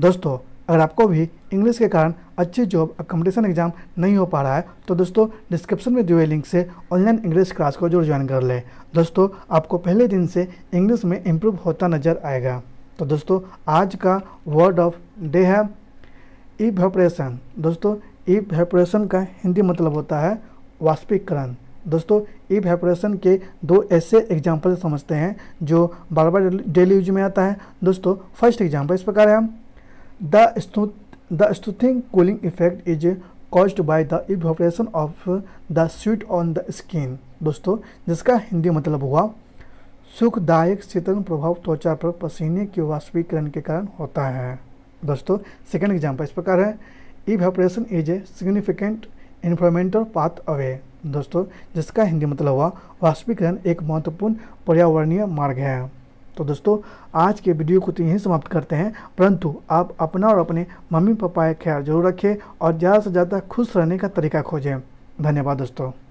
दोस्तों अगर आपको भी इंग्लिश के कारण अच्छी जॉब और कंपटीशन एग्जाम नहीं हो पा रहा है तो दोस्तों डिस्क्रिप्शन में दिए हुए लिंक से ऑनलाइन इंग्लिश क्लास को जरूर ज्वाइन कर लें दोस्तों आपको पहले दिन से इंग्लिश में इम्प्रूव होता नजर आएगा तो दोस्तों आज का वर्ड ऑफ डे है ई वेपरेशन दोस्तों ई वेपरेशन का हिंदी मतलब होता है वाष्पीकरण दोस्तों ई वेपरेशन के दो ऐसे एग्जाम्पल समझते हैं जो बार बार डेली यूज में आता है दोस्तों फर्स्ट एग्जाम्पल इस प्रकार है the soothing cooling effect is caused by the evaporation of the sweat on the skin दोस्तों जिसका हिंदी मतलब हुआ सुखदायक शीतल प्रभाव त्वचा पर पसीने के वाष्पीकरण के कारण होता है दोस्तों सेकेंड एग्जाम्पल इस प्रकार है evaporation is a significant environmental pathway दोस्तों जिसका हिंदी मतलब हुआ वाष्पीकरण एक महत्वपूर्ण पर्यावरणीय मार्ग है तो दोस्तों आज के वीडियो को तो यहीं समाप्त करते हैं परंतु आप अपना और अपने मम्मी पापा का ख्याल जरूर रखें और ज़्यादा से ज़्यादा खुश रहने का तरीका खोजें धन्यवाद दोस्तों